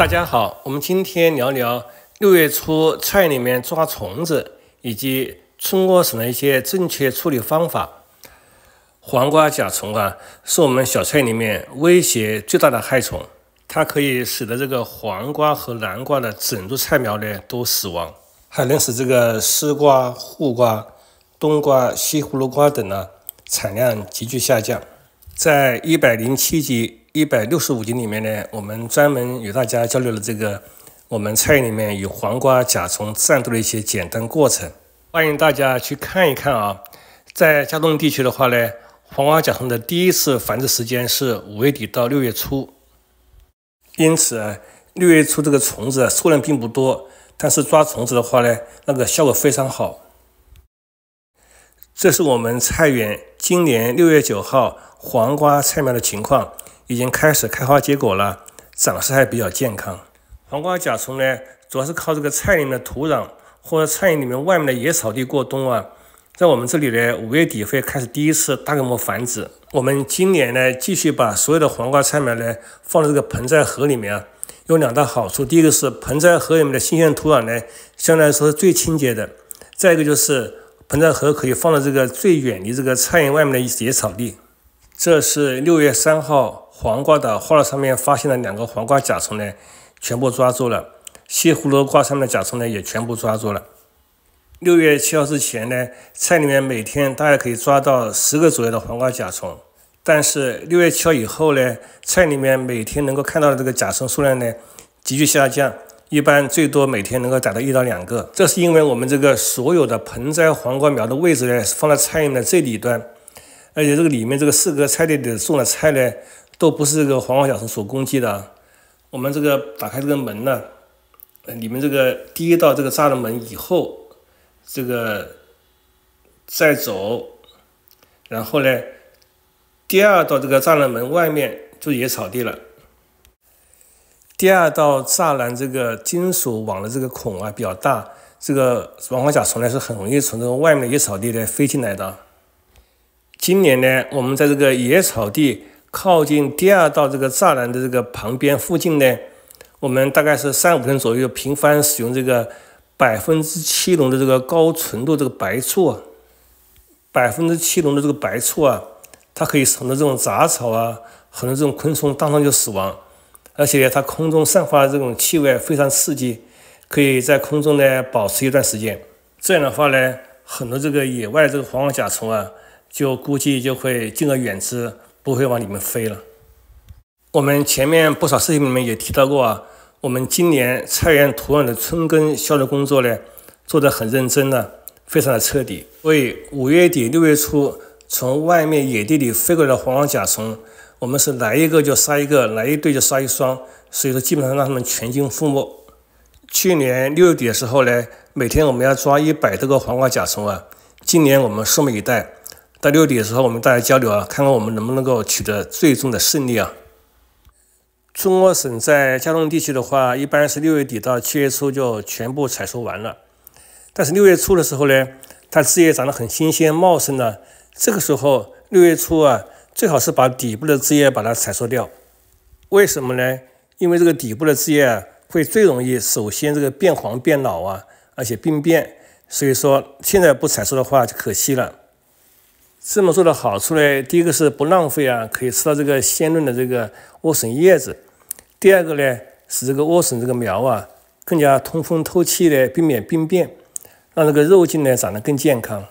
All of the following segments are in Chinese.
大家好，我们今天聊聊六月初菜里面抓虫子，以及春莴笋的一些正确处理方法。黄瓜甲虫啊，是我们小菜里面威胁最大的害虫，它可以使得这个黄瓜和南瓜的整株菜苗呢都死亡，还能使这个丝瓜、护瓜、冬瓜、西葫芦瓜等呢产量急剧下降。在一百零七集。一百六十五集里面呢，我们专门与大家交流了这个我们菜园里面与黄瓜甲虫战斗的一些简单过程，欢迎大家去看一看啊。在江东地区的话呢，黄瓜甲虫的第一次繁殖时间是五月底到六月初，因此六月初这个虫子数量并不多，但是抓虫子的话呢，那个效果非常好。这是我们菜园。今年六月九号，黄瓜菜苗的情况已经开始开花结果了，长势还比较健康。黄瓜甲虫呢，主要是靠这个菜面的土壤或者菜里面外面的野草地过冬啊。在我们这里呢，五月底会开始第一次大规模繁殖。我们今年呢，继续把所有的黄瓜菜苗呢放在这个盆栽盒里面啊，有两大好处：第一个是盆栽盒里面的新鲜土壤呢，相对来说是最清洁的；再一个就是。盆栽盒可以放到这个最远离这个菜园外面的野草地。这是六月三号黄瓜的花了上面发现了两个黄瓜甲虫呢，全部抓住了。西葫芦瓜上面甲虫呢也全部抓住了。六月七号之前呢，菜里面每天大概可以抓到十个左右的黄瓜甲虫，但是六月七号以后呢，菜里面每天能够看到的这个甲虫数量呢急剧下降。一般最多每天能够打到一到两个，这是因为我们这个所有的盆栽黄瓜苗的位置呢，放在菜园的最里端，而且这个里面这个四个菜地里种的菜呢，都不是这个黄瓜小虫所攻击的。我们这个打开这个门呢，呃，里面这个第一道这个栅栏门以后，这个再走，然后呢，第二道这个栅栏门外面就野草地了。第二道栅栏，这个金属网的这个孔啊比较大，这个王花甲虫呢是很容易从这个外面的野草地来飞进来的。今年呢，我们在这个野草地靠近第二道这个栅栏的这个旁边附近呢，我们大概是三五天左右频繁使用这个百分之七浓的这个高纯度这个白醋，百分之七浓的这个白醋啊，它可以很多这种杂草啊，很多这种昆虫当场就死亡。而且它空中散发这种气味非常刺激，可以在空中呢保持一段时间。这样的话呢，很多这个野外这个黄甲虫啊，就估计就会敬而远之，不会往里面飞了。我们前面不少视频里面也提到过，我们今年菜园土壤的春耕消毒工作呢，做得很认真呢，非常的彻底，为五月底六月初从外面野地里飞过来的黄甲虫。我们是来一个就杀一个，来一对就杀一双，所以说基本上让他们全军覆没。去年六月底的时候呢，每天我们要抓一百多个黄瓜甲虫啊。今年我们拭目以待，到六月底的时候我们大家交流啊，看看我们能不能够取得最终的胜利啊。中国省在嘉东地区的话，一般是六月底到七月初就全部采收完了。但是六月初的时候呢，它枝叶长得很新鲜、茂盛呢。这个时候六月初啊。最好是把底部的枝叶把它采收掉，为什么呢？因为这个底部的枝叶啊，会最容易首先这个变黄变老啊，而且病变，所以说现在不采收的话就可惜了。这么做的好处呢，第一个是不浪费啊，可以吃到这个鲜嫩的这个莴笋叶子；第二个呢，使这个莴笋这个苗啊更加通风透气的，避免病变，让这个肉茎呢长得更健康。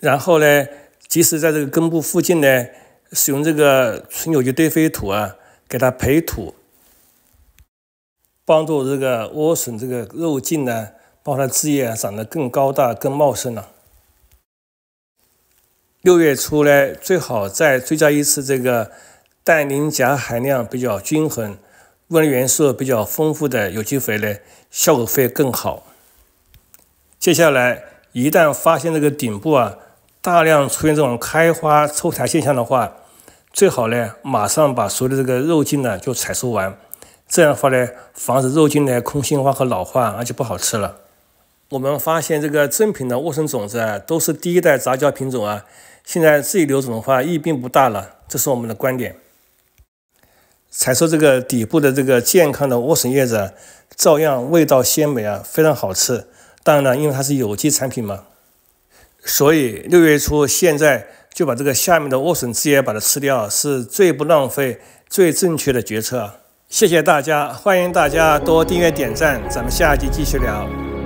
然后呢？即使在这个根部附近呢，使用这个纯有机堆肥土啊，给它培土，帮助这个莴笋这个肉茎呢，帮它枝叶长得更高大、更茂盛了。六月初呢，最好再追加一次这个氮、磷、钾含量比较均衡、微量元素比较丰富的有机肥呢，效果会更好。接下来，一旦发现这个顶部啊，大量出现这种开花抽苔现象的话，最好呢马上把所有的这个肉茎呢就采收完，这样话呢防止肉茎呢空心化和老化，而且不好吃了。我们发现这个正品的莴笋种子啊都是第一代杂交品种啊，现在自己留种的话意义并不大了，这是我们的观点。采收这个底部的这个健康的莴笋叶子，照样味道鲜美啊，非常好吃。当然了，因为它是有机产品嘛。所以六月初，现在就把这个下面的莴笋枝叶把它吃掉，是最不浪费、最正确的决策。谢谢大家，欢迎大家多订阅、点赞，咱们下集继续聊。